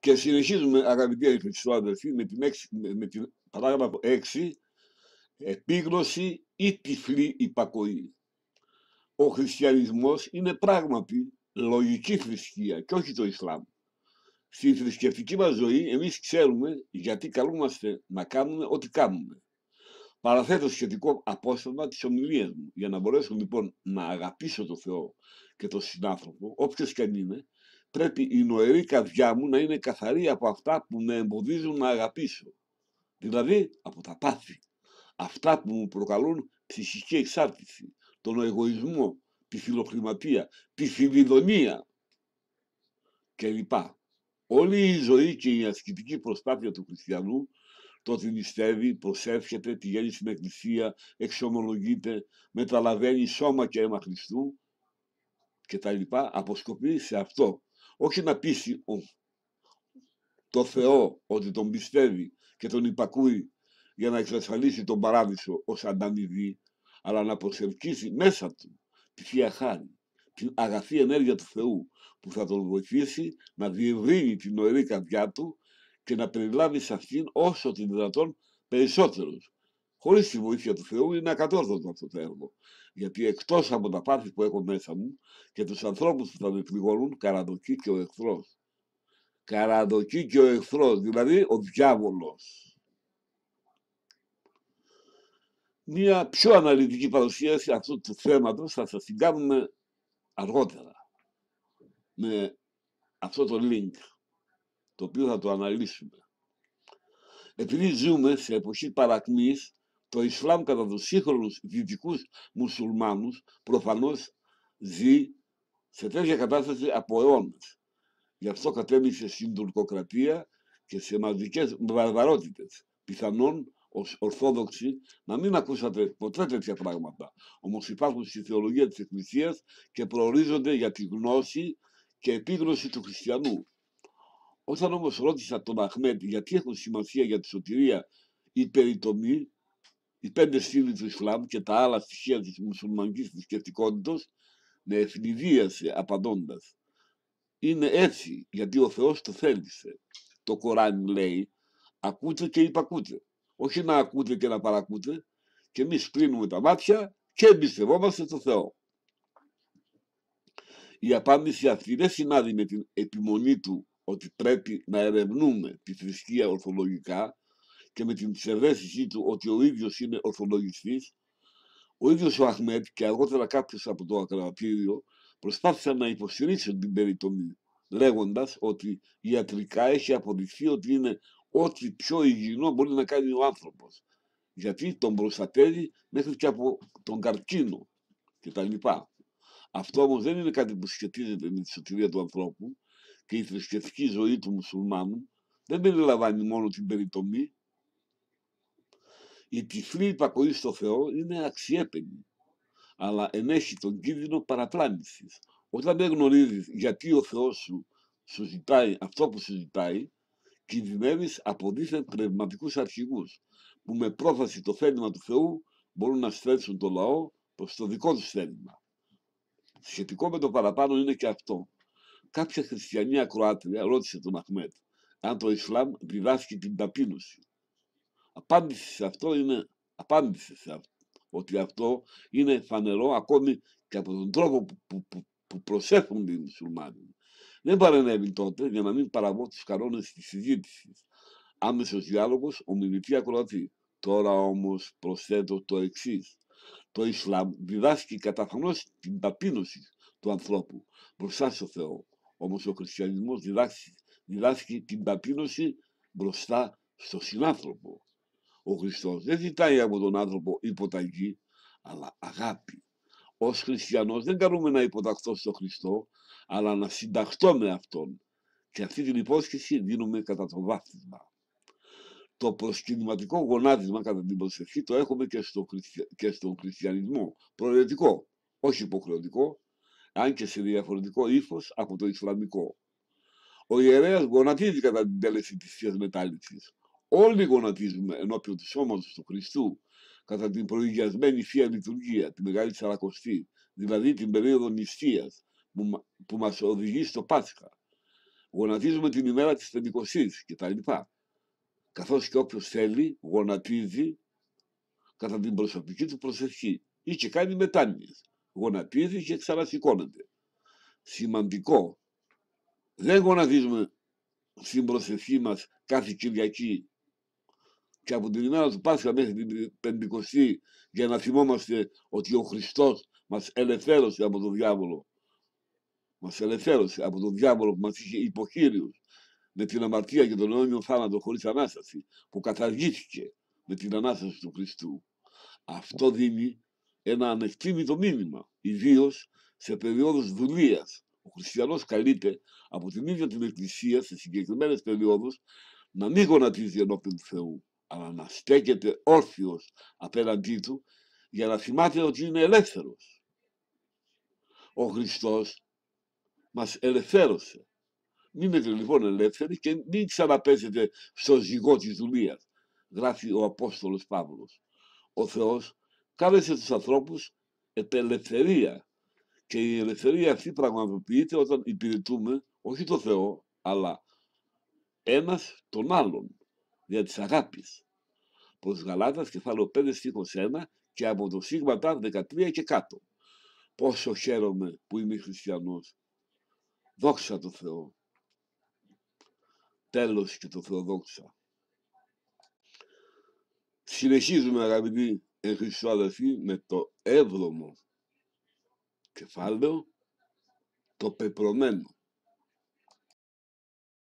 Και συνεχίζουμε αγαπητοί του αδελφοί με την, με παράγραφο 6 επίγνωση ή τυφλή υπακοή. Ο χριστιανισμός είναι πράγματι λογική θρησκεία και όχι το Ισλάμ. Στη θρησκευτική μας ζωή εμείς ξέρουμε γιατί καλούμαστε να κάνουμε ό,τι κάνουμε. Παραθέτω σχετικό απόσπασμα της ομιλια μου για να μπορέσω λοιπόν να αγαπήσω τον Θεό και τον συνάνθρωπο, όποιος και αν είναι, πρέπει η νοερή καρδιά μου να είναι καθαρή από αυτά που με εμποδίζουν να αγαπήσω. Δηλαδή από τα πάθη. Αυτά που μου προκαλούν ψυχική εξάρτηση, τον εγωισμό, τη φιλοκληματία, τη φιλιδονία κλπ. Όλη η ζωή και η ασκητική προσπάθεια του χριστιανού το ότι νηστεύει, προσεύχεται, πηγαίνει στην εκκλησία, εξομολογείται, μεταλαβαίνει σώμα και αίμα Χριστού και τα λοιπά, αποσκοπεί σε αυτό όχι να πείσει το Θεό ότι τον πιστεύει και τον υπακούει για να εξασφαλίσει τον παράδεισο ως ανταμοιβή, αλλά να προσελκύσει μέσα του τη Θεία Χάρη, την αγαθή ενέργεια του Θεού που θα τον βοηθήσει να διευρύνει την νοερή καρδιά του και να περιλάβει σε αυτήν όσο την δυνατόν περισσότερους. Χωρίς τη βοήθεια του Θεού είναι ακατόρθωτο αυτό το έργο. Γιατί εκτός από τα πάθη που έχω μέσα μου και τους ανθρώπους που θα με πληγώνουν, καραδοκεί και ο εχθρός. Καραδοκεί και ο εχθρός, δηλαδή ο διάβολος. Μία πιο αναλυτική παρουσίαση αυτού του θέματος θα σας την κάνουμε αργότερα με αυτό το link το οποίο θα το αναλύσουμε. Επειδή ζούμε σε εποχή παρακμής το Ισλάμ κατά τους σύγχρονους δυτικούς μουσουλμάνους προφανώς ζει σε τέτοια κατάσταση από αιώνες. Γι' αυτό κατέμεισε στην τουρκοκρατία και σε μαζικές βαρβαρότητες. Πιθανόν ως Ορθόδοξοι να μην ακούσατε ποτέ τέτοια πράγματα. Όμως υπάρχουν στη θεολογία της Εκκλησίας και προορίζονται για τη γνώση και επίγνωση του χριστιανού. Όταν όμως ρώτησα τον Αχμέτ γιατί έχουν σημασία για τη σωτηρία ή περιτομή οι πέντε στήλοι του Ισλάμ και τα άλλα στοιχεία της μουσουλμανικής θρησκευτικότητας με ευνηδίασε απαντώντας είναι έτσι γιατί ο Θεός το θέλησε. Το κοράν λέει ακούτε και υπακούτε. Όχι να ακούτε και να παρακούτε και εμείς κλείνουμε τα μάτια και εμπιστευόμαστε το Θεό. Η απάντηση αυτή δεν συνάδει με την επιμονή του ότι πρέπει να ερευνούμε τη θρησκεία ορθολογικά και με την ψευδέστησή του ότι ο ίδιος είναι ορθολογιστής, ο ίδιος ο Αχμέτ και αργότερα κάποιος από το ακροατήριο προσπάθησαν να υποστηρίξουν την περιτομή, λέγοντας ότι ιατρικά έχει αποδειχθεί ότι είναι ό,τι πιο υγιεινό μπορεί να κάνει ο άνθρωπος. γιατί τον προστατεύει μέχρι και από τον καρκίνο κτλ. Αυτό όμως δεν είναι κάτι που σχετίζεται με τη σωτηρία του ανθρώπου και η θρησκευτική ζωή του μουσουλμάνου δεν περιλαμβάνει μόνο την περιτομή, η τυφλή υπακοή στο Θεό είναι αξιέπαινη, αλλά ενέχει τον κίνδυνο παραπλάνησης. Όταν δεν γνωρίζεις γιατί ο Θεός σου, σου ζητάει αυτό που σου ζητάει, κινδυνεύεις από δίθεν πνευματικούς αρχηγούς που με πρόφαση το θέλημα του Θεού μπορούν να στρέψουν το λαό προς το δικό τους θέλημα. Σχετικό με το παραπάνω είναι και αυτό. Κάποια χριστιανή ακροάτρια ρώτησε τον Αχμέτ αν το Ισλάμ διδάσκει την ταπείνωση. Απάντηση σε αυτό είναι, απάντηση σε αυτό, ότι αυτό είναι φανερό ακόμη και από τον τρόπο που, που, που, που προσέχουν οι μουσουλμάνοι. Δεν παρενέβη τότε για να μην παραβώ τους κανόνες της συζήτησης. Άμεσος διάλογος, ομιλητή ακροατή. Τώρα όμως προσθέτω το εξής. Το Ισλάμ διδάσκει καταφανώ την ταπείνωση του ανθρώπου μπροστά στο Θεό. Όμως ο χριστιανισμός διδάσκει, την ταπείνωση μπροστά στο συνάνθρωπο. Ο Χριστός δεν ζητάει από τον άνθρωπο υποταγή, αλλά αγάπη. Ως χριστιανός δεν καλούμε να υποταχθώ στον Χριστό, αλλά να συνταχθώ με Αυτόν. Και αυτή την υπόσχεση δίνουμε κατά το βάθισμα. Το προσκυνηματικό γονάτισμα κατά την προσευχή το έχουμε και, στο και στον χριστιανισμό. Προαιρετικό, όχι υποχρεωτικό, αν και σε διαφορετικό ύφος από το Ισλαμικό. Ο ιερέας γονατίζει κατά την τέλεση της Θείας Όλοι γονατίζουμε ενώπιον του σώματος του Χριστού κατά την προηγιασμένη Θεία Λειτουργία, τη Μεγάλη Σαρακοστή, δηλαδή την περίοδο νηστείας που, μα μας οδηγεί στο Πάσχα. Γονατίζουμε την ημέρα της Πεντηκοσή κτλ. Καθώς και όποιος θέλει γονατίζει κατά την προσωπική του προσευχή ή και κάνει μετάνοιες. Γονατίζει και ξανασηκώνεται. Σημαντικό. Δεν γονατίζουμε στην προσευχή μας κάθε Κυριακή και από την ημέρα του Πάσχα μέχρι την Πεντηκοστή για να θυμόμαστε ότι ο Χριστός μας ελευθέρωσε από τον διάβολο. Μας ελευθέρωσε από τον διάβολο που μας είχε υποχείριους με την αμαρτία και τον αιώνιο θάνατο χωρίς Ανάσταση που καταργήθηκε με την Ανάσταση του Χριστού. Αυτό δίνει ένα ανεκτήμητο μήνυμα, ιδίως σε περίοδους δουλειά Ο χριστιανός καλείται από την ίδια την Εκκλησία σε συγκεκριμένες περίοδους να μην γονατίζει ενώπιον του Θεού αλλά να στέκεται όρθιος απέναντί του για να θυμάται ότι είναι ελεύθερος. Ο Χριστός μας ελευθέρωσε. Μείνετε λοιπόν ελεύθεροι και μην ξαναπέσετε στο ζυγό της δουλείας, γράφει ο Απόστολος Παύλος. Ο Θεός κάλεσε τους ανθρώπους επελευθερία και η ελευθερία αυτή πραγματοποιείται όταν υπηρετούμε όχι το Θεό, αλλά ένας τον άλλον δια της αγάπης. Προς Γαλάτας κεφάλαιο 5 στίχος 1 και από το σίγμα 13 και κάτω. Πόσο χαίρομαι που είμαι χριστιανός. Δόξα τω Θεώ. Τέλος και το δόξα. Συνεχίζουμε αγαπητοί εν αδελφοί με το έβδομο κεφάλαιο το πεπρωμένο.